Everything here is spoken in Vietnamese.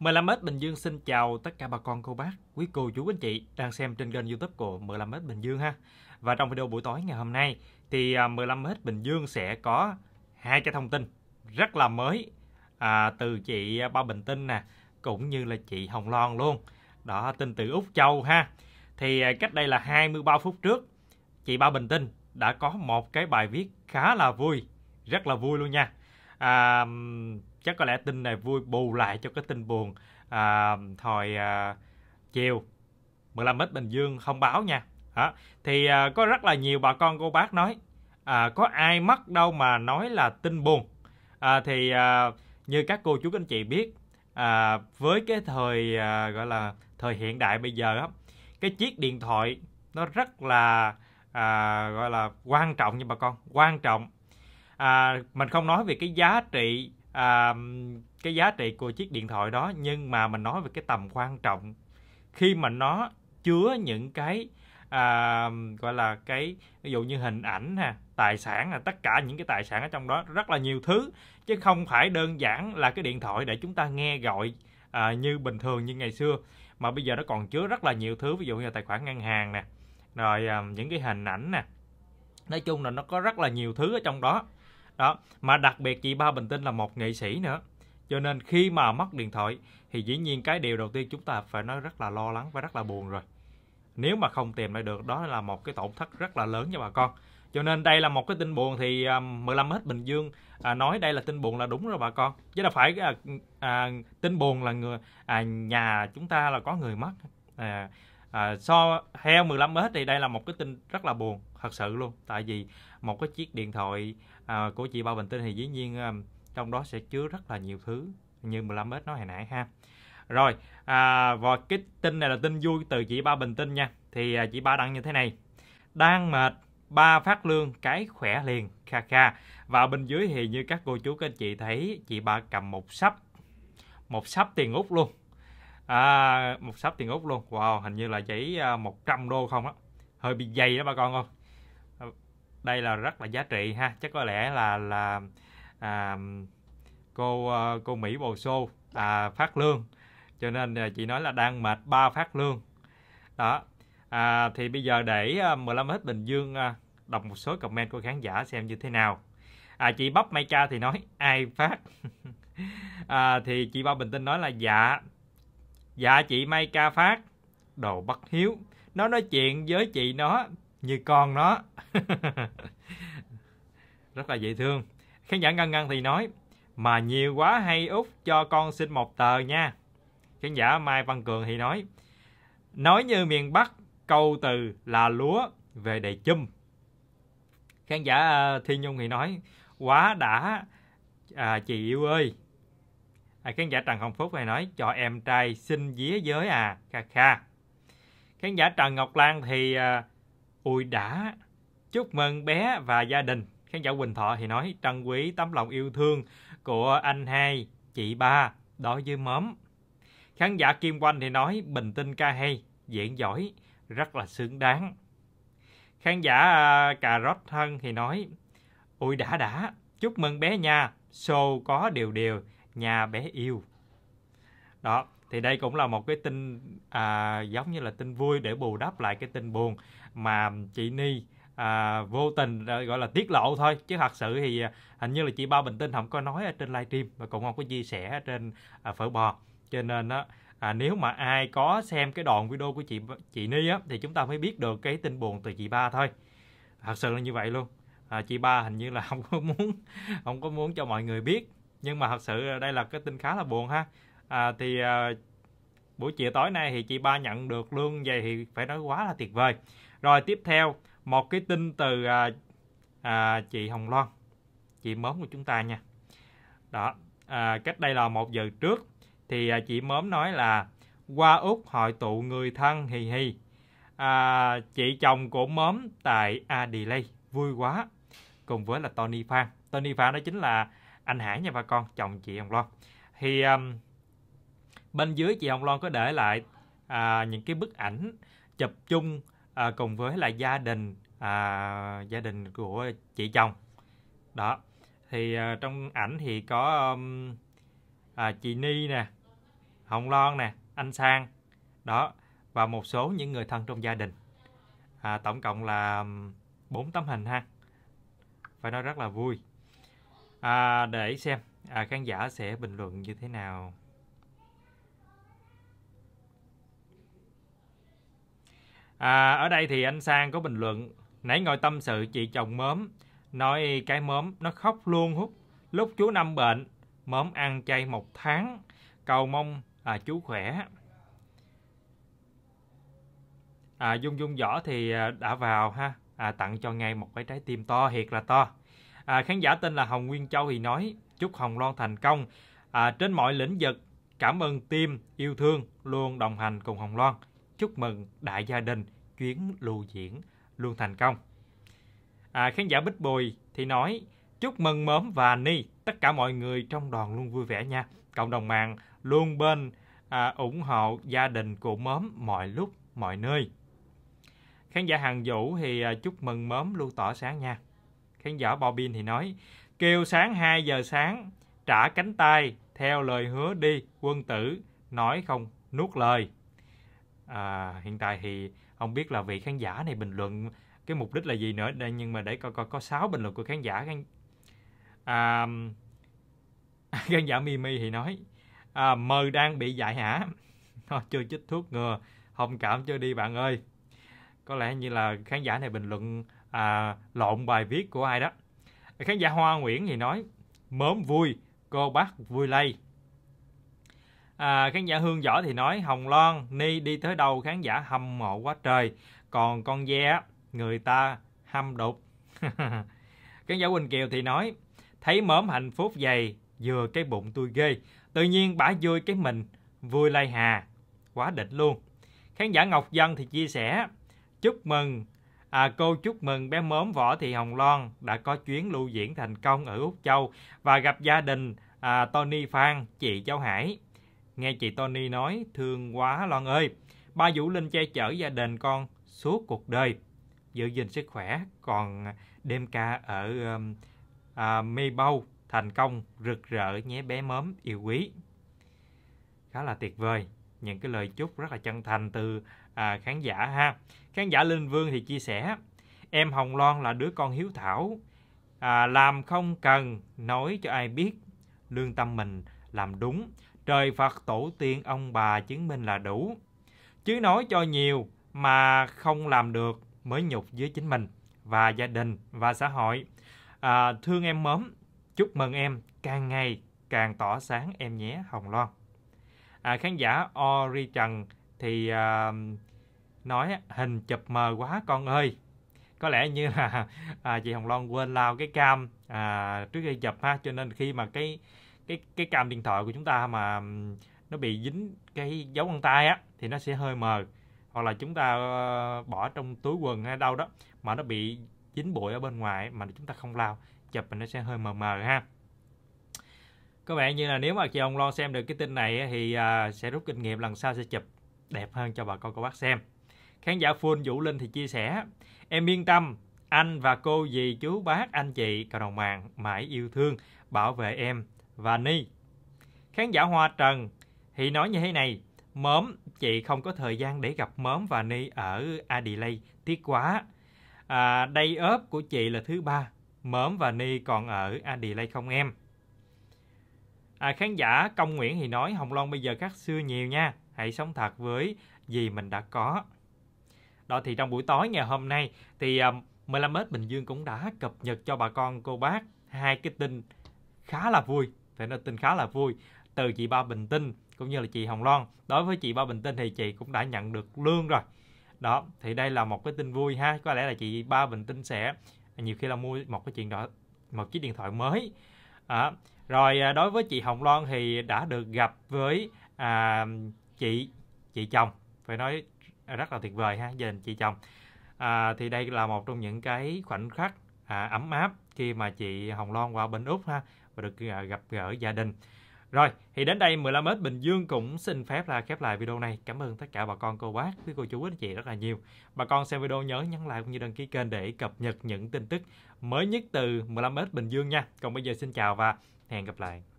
15m Bình Dương xin chào tất cả bà con cô bác, quý cô chú anh chị đang xem trên kênh YouTube của 15m Bình Dương ha. Và trong video buổi tối ngày hôm nay thì 15m à, Bình Dương sẽ có hai cái thông tin rất là mới à, từ chị Ba Bình Tinh nè cũng như là chị Hồng Loan luôn. Đó tin từ Úc Châu ha. Thì à, cách đây là 23 phút trước chị Ba Bình Tinh đã có một cái bài viết khá là vui, rất là vui luôn nha. À, chắc có lẽ tin này vui bù lại cho cái tin buồn à, hồi à, chiều 15 mét Bình Dương không báo nha à, thì à, có rất là nhiều bà con cô bác nói à, có ai mất đâu mà nói là tin buồn à, thì à, như các cô chú anh chị biết à, với cái thời à, gọi là thời hiện đại bây giờ á cái chiếc điện thoại nó rất là à, gọi là quan trọng nha bà con quan trọng à, mình không nói về cái giá trị à, cái giá trị của chiếc điện thoại đó nhưng mà mình nói về cái tầm quan trọng khi mà nó chứa những cái à, gọi là cái ví dụ như hình ảnh ha tài sản là tất cả những cái tài sản ở trong đó rất là nhiều thứ chứ không phải đơn giản là cái điện thoại để chúng ta nghe gọi à, như bình thường như ngày xưa mà bây giờ nó còn chứa rất là nhiều thứ ví dụ như là tài khoản ngân hàng nè rồi à, những cái hình ảnh nè nói chung là nó có rất là nhiều thứ ở trong đó đó mà đặc biệt chị ba bình tinh là một nghệ sĩ nữa cho nên khi mà mất điện thoại thì dĩ nhiên cái điều đầu tiên chúng ta phải nói rất là lo lắng và rất là buồn rồi nếu mà không tìm lại được đó là một cái tổn thất rất là lớn cho bà con cho nên đây là một cái tin buồn thì 15 à, hết Bình Dương à, nói đây là tin buồn là đúng rồi bà con chứ là phải à, à, tin buồn là người à, nhà chúng ta là có người mất à, à, so heo 15s thì đây là một cái tin rất là buồn thật sự luôn tại vì một cái chiếc điện thoại à, của chị Bao Bình Tinh thì dĩ nhiên à, trong đó sẽ chứa rất là nhiều thứ như 15s nói hồi nãy ha rồi à, và cái tin này là tin vui từ chị Ba Bình Tinh nha thì à, chị Ba đăng như thế này đang mệt ba phát lương cái khỏe liền kha kha và bên dưới thì như các cô chú các anh chị thấy chị ba cầm một sắp một sắp tiền út luôn à, một sắp tiền úc luôn wow hình như là chỉ 100 à, đô không á hơi bị dày đó bà con không à, đây là rất là giá trị ha chắc có lẽ là là à, cô à, cô Mỹ Bồ Xô à, phát lương cho nên chị nói là đang mệt ba phát lương đó à, thì bây giờ để 15 hết Bình Dương đọc một số comment của khán giả xem như thế nào à, chị bắp may cha thì nói ai phát à, thì chị ba bình tĩnh nói là dạ Dạ chị May ca phát. Đồ bất hiếu. Nó nói chuyện với chị nó như con nó. Rất là dễ thương. Khán giả Ngân Ngân thì nói mà nhiều quá hay út cho con xin một tờ nha. Khán giả Mai Văn Cường thì nói nói như miền Bắc câu từ là lúa về đầy chum. Khán giả ờ, thiên Nhung thì nói quá đã à, chị yêu ơi À, khán giả Trần Hồng Phúc này nói cho em trai xin vía giới à, kha kha. Khán giả Trần Ngọc Lan thì ui à, đã chúc mừng bé và gia đình. Khán giả Quỳnh Thọ thì nói trân quý tấm lòng yêu thương của anh hai, chị ba đối với móm. Khán giả Kim Quanh thì nói bình tinh ca hay, diễn giỏi, rất là xứng đáng. Khán giả uh, Cà Rốt Thân thì nói ui đã đã chúc mừng bé nha, show có điều điều nhà bé yêu đó thì đây cũng là một cái tin à, giống như là tin vui để bù đắp lại cái tin buồn mà chị Ni à, vô tình à, gọi là tiết lộ thôi chứ thật sự thì à, hình như là chị Ba Bình tin không có nói ở trên livestream và cũng không có chia sẻ trên à, phở bò cho nên á à, nếu mà ai có xem cái đoạn video của chị chị Ni á thì chúng ta mới biết được cái tin buồn từ chị Ba thôi thật sự là như vậy luôn à, chị Ba hình như là không có muốn không có muốn cho mọi người biết nhưng mà thật sự ờ, đây là cái tin khá là buồn ha à, thì à, buổi chiều tối nay thì chị ba nhận được lương vậy thì phải nói quá là tuyệt vời rồi tiếp theo một cái tin từ à, à, chị Hồng Loan chị mớm của chúng ta nha đó à, cách đây là một giờ trước thì à, chị mớm nói là qua úc hội tụ người thân hì hì à, chị chồng của mớm tại Adelaide vui quá cùng với là Tony Phan Tony Phan đó chính là anh Hải nha bà con chồng chị Hồng Loan thì um, bên dưới chị Hồng Loan có để lại à, những cái bức ảnh chụp chung à, cùng với là gia đình à, gia đình của chị chồng đó thì à, trong ảnh thì có um, à, chị Ni nè Hồng Loan nè anh Sang đó và một số những người thân trong gia đình à, tổng cộng là um, bốn tấm hình ha phải nói rất là vui à, để xem à, khán giả sẽ bình luận như thế nào à, ở đây thì anh sang có bình luận nãy ngồi tâm sự chị chồng mớm nói cái mớm nó khóc luôn hút lúc chú năm bệnh mớm ăn chay một tháng cầu mong à, chú khỏe à, dung dung võ thì à, đã vào ha à, tặng cho ngay một cái trái tim to thiệt là to À, khán giả tên là Hồng Nguyên Châu thì nói chúc Hồng Loan thành công à, trên mọi lĩnh vực. Cảm ơn team yêu thương luôn đồng hành cùng Hồng Loan. Chúc mừng đại gia đình chuyến lưu diễn luôn thành công. À, khán giả Bích Bùi thì nói chúc mừng mớm và ni tất cả mọi người trong đoàn luôn vui vẻ nha. Cộng đồng mạng luôn bên à, ủng hộ gia đình của mớm mọi lúc mọi nơi. Khán giả Hàng Vũ thì à, chúc mừng mớm luôn tỏ sáng nha. Khán giả Bobin thì nói, kêu sáng 2 giờ sáng, trả cánh tay, theo lời hứa đi, quân tử, nói không nuốt lời. À, hiện tại thì không biết là vị khán giả này bình luận cái mục đích là gì nữa đây nhưng mà để coi coi có 6 bình luận của khán giả khán à, khán giả Mimi thì nói à, mờ đang bị dại hả nó chưa chích thuốc ngừa không cảm chưa đi bạn ơi có lẽ như là khán giả này bình luận à, lộn bài viết của ai đó khán giả Hoa Nguyễn thì nói mớm vui cô bác vui lây à, khán giả Hương Võ thì nói Hồng Loan Ni đi tới đâu khán giả hâm mộ quá trời còn con ve người ta hâm đục khán giả Quỳnh Kiều thì nói thấy mớm hạnh phúc dày vừa cái bụng tôi ghê tự nhiên bả vui cái mình vui lây hà quá đỉnh luôn khán giả Ngọc Dân thì chia sẻ chúc mừng à, cô chúc mừng bé mớm Võ Thị Hồng Loan đã có chuyến lưu diễn thành công ở Úc Châu và gặp gia đình à, Tony Phan, chị cháu Hải. Nghe chị Tony nói, thương quá Loan ơi, ba Vũ Linh che chở gia đình con suốt cuộc đời, giữ gìn sức khỏe, còn đêm ca ở à, Mê Bâu thành công rực rỡ nhé bé mớm yêu quý. Khá là tuyệt vời, những cái lời chúc rất là chân thành từ à, khán giả ha. Khán giả Linh Vương thì chia sẻ Em Hồng Loan là đứa con hiếu thảo à, Làm không cần nói cho ai biết Lương tâm mình làm đúng Trời Phật tổ tiên ông bà chứng minh là đủ Chứ nói cho nhiều mà không làm được mới nhục với chính mình và gia đình và xã hội à, Thương em mớm, chúc mừng em càng ngày càng tỏ sáng em nhé Hồng Loan à, Khán giả Ori Trần thì uh, nói hình chụp mờ quá con ơi có lẽ như là à, chị Hồng Loan quên lao cái cam à, trước khi chụp ha cho nên khi mà cái cái cái cam điện thoại của chúng ta mà nó bị dính cái dấu vân tay á thì nó sẽ hơi mờ hoặc là chúng ta ờ, bỏ trong túi quần hay đâu đó mà nó bị dính bụi ở bên ngoài mà chúng ta không lao chụp thì nó sẽ hơi mờ mờ ha có vẻ như là nếu mà chị Hồng Loan xem được cái tin này thì à, sẽ rút kinh nghiệm lần sau sẽ chụp đẹp hơn cho bà con cô bác xem. Khán giả Full Vũ Linh thì chia sẻ, em yên tâm, anh và cô dì chú bác anh chị cộng đồng mạng mãi yêu thương bảo vệ em và Ni. Khán giả Hoa Trần thì nói như thế này, mớm chị không có thời gian để gặp mớm và Ni ở Adelaide, tiếc quá. À, đây ốp của chị là thứ ba, mớm và Ni còn ở Adelaide không em? À, khán giả Công Nguyễn thì nói Hồng Loan bây giờ khác xưa nhiều nha hãy sống thật với gì mình đã có. Đó thì trong buổi tối ngày hôm nay thì 15m ờ, Bình Dương cũng đã cập nhật cho bà con cô bác hai cái tin khá là vui, phải nói tin khá là vui từ chị Ba Bình Tinh cũng như là chị Hồng Loan. Đối với chị Ba Bình Tinh thì chị cũng đã nhận được lương rồi. Đó, thì đây là một cái tin vui ha. Có lẽ là chị Ba Bình Tinh sẽ nhiều khi là mua một cái chuyện đó một chiếc điện thoại mới. À, rồi đối với chị Hồng Loan thì đã được gặp với à, chị chị chồng phải nói rất là tuyệt vời ha gia đình chị chồng à, thì đây là một trong những cái khoảnh khắc à, ấm áp khi mà chị Hồng Loan qua bên Úc ha và được à, gặp gỡ gia đình rồi, thì đến đây 15m Bình Dương cũng xin phép là khép lại video này. Cảm ơn tất cả bà con, cô bác, với cô chú, anh chị rất là nhiều. Bà con xem video nhớ nhấn like cũng như đăng ký kênh để cập nhật những tin tức mới nhất từ 15m Bình Dương nha. Còn bây giờ xin chào và hẹn gặp lại.